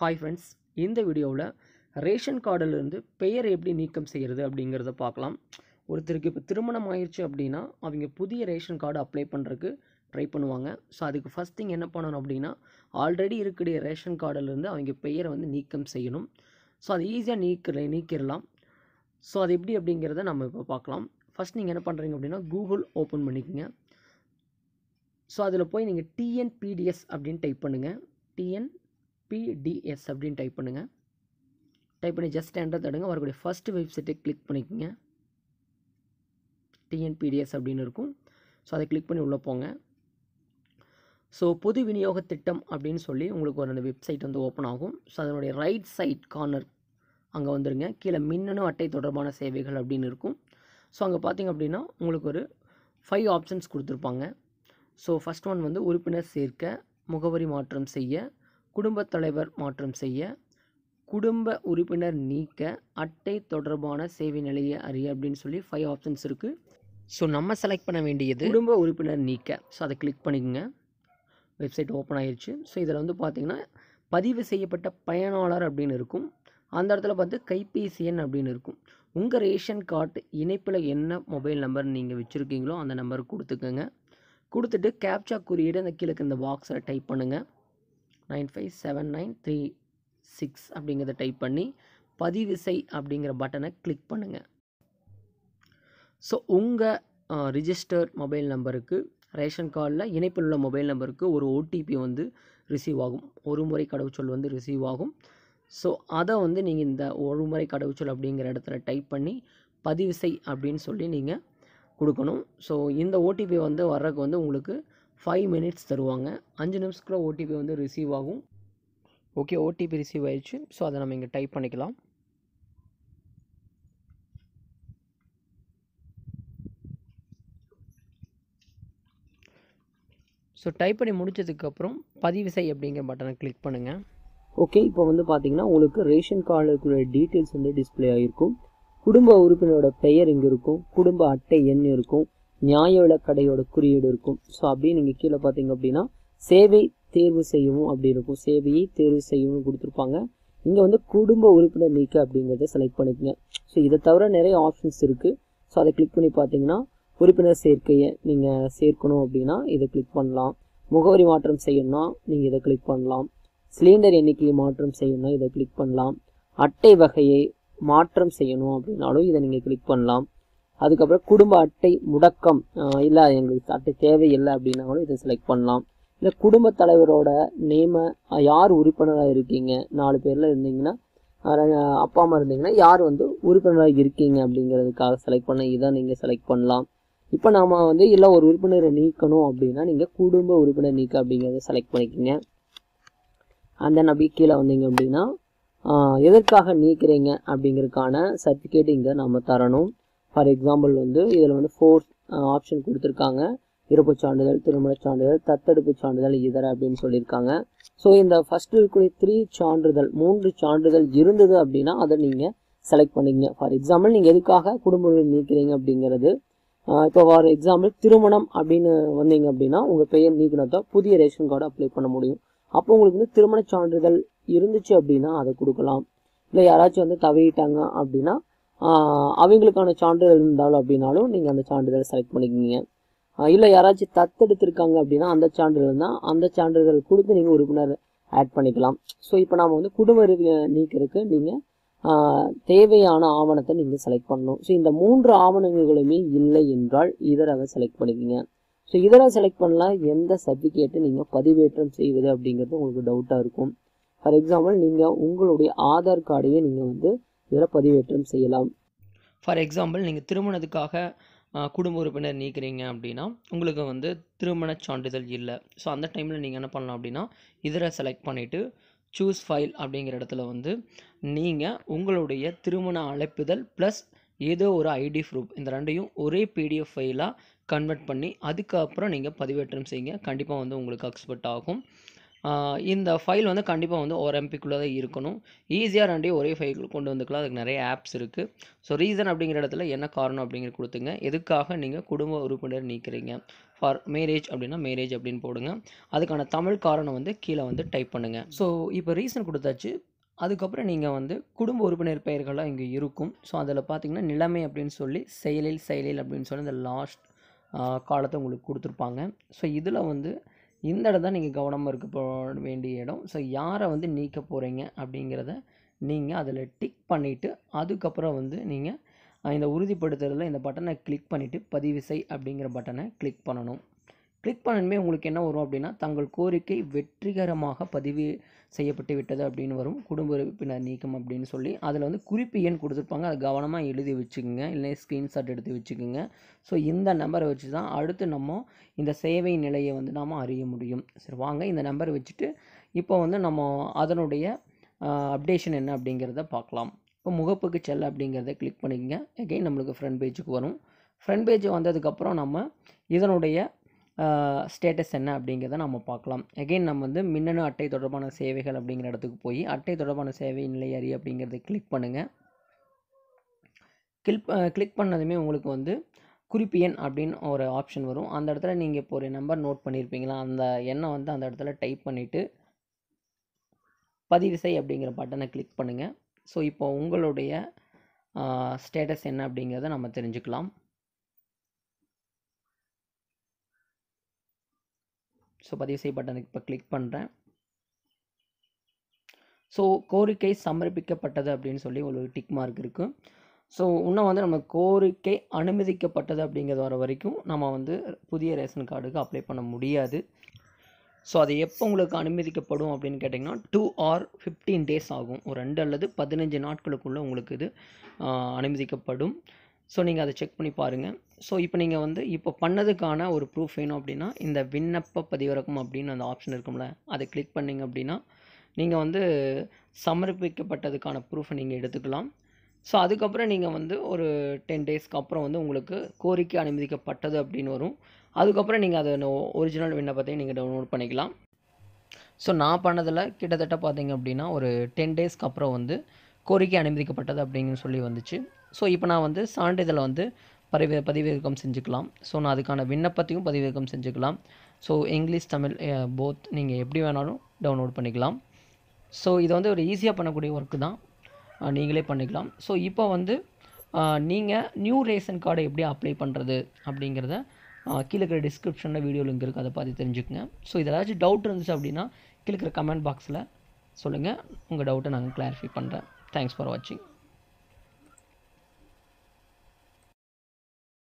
hi friends இந்த வீடியோவில் ration கார்டிலிருந்து பெயர் எப்படி நீக்கம் செய்கிறது அப்படிங்கிறத பார்க்கலாம் ஒருத்தருக்கு இப்போ திருமணம் ஆயிடுச்சு அப்படின்னா அவங்க புதிய ரேஷன் கார்டு அப்ளை பண்ணுறதுக்கு ட்ரை பண்ணுவாங்க ஸோ அதுக்கு ஃபஸ்ட் திங் என்ன பண்ணணும் அப்படின்னா ஆல்ரெடி இருக்கக்கூடிய ரேஷன் கார்டிலிருந்து அவங்க பெயரை வந்து நீக்கம் செய்யணும் ஸோ அது ஈஸியாக நீக்கிற நீக்கிடலாம் ஸோ அது எப்படி அப்படிங்கிறத நம்ம இப்போ பார்க்கலாம் ஃபஸ்ட் நீங்கள் என்ன பண்ணுறீங்க அப்படின்னா கூகுள் ஓப்பன் பண்ணிக்கோங்க ஸோ அதில் போய் நீங்கள் டிஎன்பிடிஎஸ் அப்படின்னு டைப் பண்ணுங்கள் டிஎன் பிடிஎஸ் அப்படின்னு டைப் பண்ணுங்கள் டைப் பண்ணி ஜஸ்ட் என்டர் தடுங்க வரக்கூடிய ஃபஸ்ட்டு வெப்சைட்டை கிளிக் பண்ணிக்கோங்க டிஎன்பிடிஎஸ் அப்படின்னு இருக்கும் ஸோ அதை கிளிக் பண்ணி உள்ளே போங்க ஸோ பொது விநியோக திட்டம் அப்படின்னு சொல்லி உங்களுக்கு ஒரு அந்த வெப்சைட் வந்து ஓப்பன் ஆகும் ஸோ அதனுடைய ரைட் சைட் கார்னர் அங்கே வந்துடுங்க கீழே மின்னணு அட்டை தொடர்பான சேவைகள் அப்படின்னு இருக்கும் ஸோ அங்கே பார்த்திங்க அப்படின்னா உங்களுக்கு ஒரு ஃபைவ் ஆப்ஷன்ஸ் கொடுத்துருப்பாங்க ஸோ ஃபஸ்ட் ஒன் வந்து உறுப்பினர் சேர்க்க முகவரி மாற்றம் செய்ய குடும்பத் தலைவர் மாற்றம் செய்ய குடும்ப உறுப்பினர் நீக்க அட்டை தொடர்பான சேவை நிலையை அறிய அப்படின்னு சொல்லி ஃபைவ் ஆப்ஷன்ஸ் இருக்குது ஸோ நம்ம செலக்ட் பண்ண வேண்டியது குடும்ப உறுப்பினர் நீக்க ஸோ அதை கிளிக் பண்ணிக்கோங்க வெப்சைட் ஓப்பன் ஆயிடுச்சு ஸோ இதில் வந்து பார்த்திங்கன்னா பதிவு செய்யப்பட்ட பயனாளர் அப்படின்னு இருக்கும் அந்த இடத்துல பார்த்து கைபேசி எண் அப்படின்னு இருக்கும் உங்கள் ரேஷன் கார்டு இணைப்பில் என்ன மொபைல் நம்பர் நீங்கள் வச்சுருக்கீங்களோ அந்த நம்பர் கொடுத்துக்கோங்க கொடுத்துட்டு கேப்சா குறியீடு அந்த கீழே இந்த பாக்ஸில் டைப் பண்ணுங்கள் nine five seven nine three six அப்படிங்கிறத டைப் பண்ணி பதிவு செய் அப்படிங்கிற பட்டனை கிளிக் பண்ணுங்கள் ஸோ உங்கள் ரிஜிஸ்டர்ட் மொபைல் நம்பருக்கு ரேஷன் கார்டில் இணைப்பில் உள்ள மொபைல் நம்பருக்கு ஒரு ஓடிபி வந்து ரிசீவ் ஆகும் ஒரு முறை கடவுச்சொல் வந்து ரிசீவ் ஆகும் ஸோ அதை வந்து நீங்கள் இந்த ஒரு முறை கடவுச்சொல் அப்படிங்கிற இடத்துல டைப் பண்ணி பதிவு செய் அப்படின்னு சொல்லி நீங்கள் கொடுக்கணும் ஸோ இந்த ஓடிபி வந்து வர்றதுக்கு வந்து உங்களுக்கு ஃபைவ் மினிட்ஸ் தருவாங்க அஞ்சு நிமிஷத்துக்குள்ள ஓடிபி வந்து ரிசீவ் ஆகும் ஓகே ஓடிபி ரிசீவ் ஆயிடுச்சு ஸோ அதை நம்ம இங்கே டைப் பண்ணிக்கலாம் ஸோ டைப் பண்ணி முடித்ததுக்கப்புறம் பதிவு செய் அப்படிங்கிற பட்டனை கிளிக் பண்ணுங்கள் ஓகே இப்போ வந்து பார்த்தீங்கன்னா உங்களுக்கு ரேஷன் கார்டுக்குள்ள டீட்டெயில்ஸ் வந்து டிஸ்பிளே ஆகிருக்கும் குடும்ப உறுப்பினரோட பெயர் இங்கே இருக்கும் குடும்ப அட்டை எண் இருக்கும் நியாய விளக்கடையோட குறியீடு இருக்கும் ஸோ அப்படியே நீங்கள் கீழே பார்த்தீங்க அப்படின்னா சேவை தேர்வு செய்யவும் அப்படி இருக்கும் சேவையை தேர்வு செய்யவும் கொடுத்துருப்பாங்க இங்கே வந்து குடும்ப உறுப்பினர் நீக்க அப்படிங்கிறத செலக்ட் பண்ணிக்கங்க ஸோ இதை தவிர நிறைய ஆப்ஷன்ஸ் இருக்குது ஸோ அதை கிளிக் பண்ணி பார்த்தீங்கன்னா உறுப்பினர் சேர்க்கையை நீங்கள் சேர்க்கணும் அப்படின்னா இதை கிளிக் பண்ணலாம் முகவரி மாற்றம் செய்யணும்னா நீங்கள் இதை கிளிக் பண்ணலாம் சிலிண்டர் எண்ணிக்கையை மாற்றம் செய்யணும்னா இதை கிளிக் பண்ணலாம் அட்டை வகையை மாற்றம் செய்யணும் அப்படின்னாலும் இதை நீங்கள் கிளிக் பண்ணலாம் அதுக்கப்புறம் குடும்ப அட்டை முடக்கம் இல்லை எங்களுக்கு அட்டை தேவையில்லை அப்படின்னா கூட இதை செலக்ட் பண்ணலாம் இல்லை குடும்ப தலைவரோட நேமை யார் உறுப்பினராக இருக்கீங்க நாலு பேரில் இருந்தீங்கன்னா அப்பா அம்மா இருந்தீங்கன்னா யார் வந்து உறுப்பினராக இருக்கீங்க அப்படிங்கிறதுக்காக செலக்ட் பண்ண இதை நீங்கள் செலக்ட் பண்ணலாம் இப்போ நாம் வந்து இல்லை ஒரு உறுப்பினரை நீக்கணும் அப்படின்னா நீங்கள் குடும்ப உறுப்பினர் நீக்க அப்படிங்கிறத செலக்ட் பண்ணிக்கோங்க அந்த நபி கீழே வந்தீங்க அப்படின்னா எதற்காக நீக்கிறீங்க அப்படிங்கிறதுக்கான சர்டிஃபிகேட் இங்கே நம்ம தரணும் ஃபார் எக்ஸாம்பிள் வந்து இதில் வந்து ஃபோர் ஆப்ஷன் uh, கொடுத்துருக்காங்க இறப்பு சான்றிதழ் திருமணச் சான்றிதழ் தத்தெடுப்பு சான்றிதழ் இதர அப்படின்னு சொல்லியிருக்காங்க ஸோ இந்த ஃபஸ்ட்டு இருக்கக்கூடிய த்ரீ சான்றிதழ் மூன்று சான்றிதழ் இருந்தது அப்படின்னா அதை நீங்கள் செலக்ட் பண்ணிங்க ஃபார் எக்ஸாம்பிள் நீங்கள் எதுக்காக குடும்ப உரிமை நீக்கிறீங்க அப்படிங்கிறது uh, இப்போ ஃபார் எக்ஸாம்பிள் திருமணம் அப்படின்னு வந்தீங்க அப்படின்னா உங்கள் பெயர் நீக்கினதான் புதிய ரேஷன் கார்டு அப்ளை பண்ண முடியும் அப்போ உங்களுக்கு வந்து திருமணச் சான்றிதழ் இருந்துச்சு அப்படின்னா அதை கொடுக்கலாம் இல்லை யாராச்சும் வந்து தவறிட்டாங்க அப்படின்னா அவங்களுக்கான சான்றிதழ் இருந்தாலும் அப்படின்னாலும் நீங்கள் அந்த சான்றிதழை செலக்ட் பண்ணிக்கிங்க இல்லை யாராச்சும் தத்தெடுத்திருக்காங்க அப்படின்னா அந்த சான்றிதழ் தான் அந்த சான்றிதழ் கொடுத்து நீங்கள் உறுப்பினர் ஆட் பண்ணிக்கலாம் ஸோ இப்போ நாம் வந்து குடும்ப நீக்கிறதுக்கு நீங்கள் தேவையான ஆவணத்தை நீங்கள் செலக்ட் பண்ணணும் ஸோ இந்த மூன்று ஆவணங்களுமே இல்லை என்றால் இதரவை செலக்ட் பண்ணிக்கிங்க ஸோ இதெல்லாம் செலக்ட் பண்ணலாம் எந்த சர்டிஃபிகேட்டை நீங்கள் பதிவேற்றம் செய்வது அப்படிங்கிறது உங்களுக்கு டவுட்டாக இருக்கும் ஃபார் எக்ஸாம்பிள் நீங்கள் உங்களுடைய ஆதார் கார்டையே நீங்கள் வந்து இதில் பதிவேற்றம் செய்யலாம் ஃபார் எக்ஸாம்பிள் நீங்கள் திருமணத்துக்காக குடும்ப உறுப்பினர் நீக்கிறீங்க அப்படின்னா உங்களுக்கு வந்து திருமணச் சான்றிதழ் இல்லை ஸோ அந்த டைமில் நீங்கள் என்ன பண்ணலாம் அப்படின்னா இதில் செலக்ட் பண்ணிவிட்டு சூஸ் ஃபைல் அப்படிங்கிற இடத்துல வந்து நீங்கள் உங்களுடைய திருமண அழைப்புதல் ப்ளஸ் ஏதோ ஒரு ஐடி ப்ரூஃப் இந்த ரெண்டையும் ஒரே பிடிஎஃப் ஃபைலாக கன்வெர்ட் பண்ணி அதுக்கப்புறம் நீங்கள் பதிவேற்றம் செய்யுங்க கண்டிப்பாக வந்து உங்களுக்கு அக்ஸ்பெக்ட் ஆகும் இந்த ஃபைல் வந்து கண்டிப்பாக வந்து ஒரு எம்பிக்குள்ளே தான் இருக்கணும் ஈஸியாக ரெண்டே ஒரே ஃபைல் கொண்டு வந்துக்கலாம் அதுக்கு நிறைய ஆப்ஸ் இருக்குது ஸோ ரீசன் அப்படிங்கிற இடத்துல என்ன காரணம் அப்படிங்கிற கொடுத்துங்க எதுக்காக நீங்கள் குடும்ப உறுப்பினர் நீக்கிறீங்க ஃபார் மேரேஜ் அப்படின்னா மேரேஜ் அப்படின்னு போடுங்க அதுக்கான தமிழ் காரணம் வந்து கீழே வந்து டைப் பண்ணுங்கள் ஸோ இப்போ ரீசன் கொடுத்தாச்சு அதுக்கப்புறம் நீங்கள் வந்து குடும்ப உறுப்பினர் பெயர்கள்லாம் இங்கே இருக்கும் ஸோ அதில் பார்த்தீங்கன்னா நிலைமை அப்படின்னு சொல்லி செயலில் செயலில் அப்படின்னு சொல்லி இந்த லாஸ்ட் காலத்தை உங்களுக்கு கொடுத்துருப்பாங்க ஸோ இதில் வந்து இந்த இடம் தான் நீங்கள் கவனமாக இருக்க வேண்டிய இடம் ஸோ யாரை வந்து நீக்க போகிறீங்க அப்படிங்கிறத நீங்கள் அதில் டிக் பண்ணிவிட்டு அதுக்கப்புறம் வந்து நீங்கள் இந்த உறுதிப்படுத்துறதில் இந்த பட்டனை கிளிக் பண்ணிவிட்டு பதிவு செய் அப்படிங்கிற பட்டனை கிளிக் பண்ணணும் கிளிக் பண்ணணுமே உங்களுக்கு என்ன வரும் அப்படின்னா தங்கள் கோரிக்கை வெற்றிகரமாக பதிவு செய்யப்பட்டு விட்டது அப்படின்னு வரும் குடும்ப உறுப்பினர் நீக்கம் அப்படின்னு சொல்லி அதில் வந்து குறிப்பு எண் கொடுத்துருப்பாங்க அதை கவனமாக எழுதி வச்சுக்கோங்க இல்லை ஸ்க்ரீன்ஷாட் எடுத்து வச்சுக்கோங்க ஸோ இந்த நம்பரை வச்சு தான் அடுத்து நம்ம இந்த சேவை நிலையை வந்து நாம் அறிய முடியும் சரி வாங்க இந்த நம்பரை வச்சுட்டு இப்போ வந்து நம்ம அதனுடைய அப்டேஷன் என்ன அப்படிங்கிறத பார்க்கலாம் இப்போ முகப்புக்கு செல்ல அப்படிங்கிறத கிளிக் பண்ணிக்கோங்க எகெயின் நம்மளுக்கு ஃப்ரண்ட் பேஜுக்கு வரும் ஃப்ரண்ட் பேஜ் வந்ததுக்கப்புறம் நம்ம இதனுடைய ஸ்டேட்டஸ் என்ன அப்படிங்கிறத நம்ம பார்க்கலாம் எகெயின் நம்ம வந்து மின்னணு அட்டை தொடர்பான சேவைகள் அப்படிங்கிற இடத்துக்கு போய் அட்டை தொடர்பான சேவை நிலை அறி அப்படிங்கிறத கிளிக் பண்ணுங்கள் கிளிக் கிளிக் பண்ணதுமே உங்களுக்கு வந்து குறிப்பு எண் அப்படின்னு ஒரு ஆப்ஷன் வரும் அந்த இடத்துல நீங்கள் இப்போ ஒரு நம்பர் நோட் பண்ணியிருப்பீங்களா அந்த எண்ணை வந்து அந்த இடத்துல டைப் பண்ணிவிட்டு பதிவு செய் அப்படிங்கிற பட்டனை கிளிக் பண்ணுங்கள் ஸோ இப்போ உங்களுடைய ஸ்டேட்டஸ் என்ன அப்படிங்கிறத நம்ம தெரிஞ்சுக்கலாம் ஸோ பதிவு செய்ய பட்டனுக்கு இப்போ கிளிக் பண்ணுறேன் ஸோ கோரிக்கை சமர்ப்பிக்கப்பட்டது அப்படின்னு சொல்லி ஒரு டிக் மார்க் இருக்குது ஸோ இன்னும் வந்து நம்ம கோரிக்கை அனுமதிக்கப்பட்டது அப்படிங்கிறது வர வரைக்கும் நம்ம வந்து புதிய ரேஷன் கார்டுக்கு அப்ளை பண்ண முடியாது ஸோ அது எப்போ உங்களுக்கு அனுமதிக்கப்படும் அப்படின்னு கேட்டிங்கன்னா டூ ஆர் ஃபிஃப்டீன் டேஸ் ஆகும் ஒரு ரெண்டு அல்லது பதினஞ்சு நாட்களுக்குள்ளே உங்களுக்கு இது அனுமதிக்கப்படும் ஸோ நீங்கள் அதை செக் பண்ணி பாருங்கள் ஸோ இப்போ நீங்கள் வந்து இப்போ பண்ணதுக்கான ஒரு ப்ரூஃப் வேணும் அப்படின்னா இந்த விண்ணப்ப பதிவிறக்கம் அப்படின்னு அந்த ஆப்ஷன் இருக்கும்ல அதை கிளிக் பண்ணிங்க அப்படின்னா நீங்கள் வந்து சமர்ப்பிக்கப்பட்டதுக்கான ப்ரூஃபை நீங்கள் எடுத்துக்கலாம் ஸோ அதுக்கப்புறம் நீங்கள் வந்து ஒரு டென் டேஸ்க்கு அப்புறம் வந்து உங்களுக்கு கோரிக்கை அனுமதிக்கப்பட்டது அப்படின்னு வரும் அதுக்கப்புறம் நீங்கள் அதை ஒரிஜினல் விண்ணப்பத்தையும் நீங்கள் டவுன்லோட் பண்ணிக்கலாம் ஸோ நான் பண்ணதில் கிட்டத்தட்ட பார்த்தீங்க அப்படின்னா ஒரு டென் டேஸ்க்கு அப்புறம் வந்து கோரிக்கை அனுமதிக்கப்பட்டது அப்படின்னு சொல்லி வந்துச்சு ஸோ இப்போ நான் வந்து சான்றிதழை வந்து பதிவு பதிவிறக்கம் செஞ்சுக்கலாம் ஸோ நான் அதுக்கான விண்ணப்பத்தையும் பதிவிறக்கம் செஞ்சுக்கலாம் ஸோ இங்கிலீஷ் தமிழ் போத் நீங்கள் எப்படி வேணாலும் டவுன்லோட் பண்ணிக்கலாம் ஸோ இதை வந்து ஒரு ஈஸியாக பண்ணக்கூடிய ஒர்க்கு தான் நீங்களே பண்ணிக்கலாம் ஸோ இப்போ வந்து நீங்கள் நியூ ரேஷன் கார்டை எப்படி அப்ளை பண்ணுறது அப்படிங்கிறத கீழே இருக்கிற டிஸ்கிரிப்ஷனில் வீடியோ லிங்க் இருக்குது அதை பார்த்து தெரிஞ்சுக்கோங்க ஸோ இதில் ஏதாச்சும் டவுட் இருந்துச்சு அப்படின்னா கீழே இருக்கிற கமெண்ட் பாக்ஸில் சொல்லுங்கள் உங்கள் டவுட்டை நாங்கள் கிளாரிஃபை பண்ணுறேன் தேங்க்ஸ் ஃபார் வாட்சிங்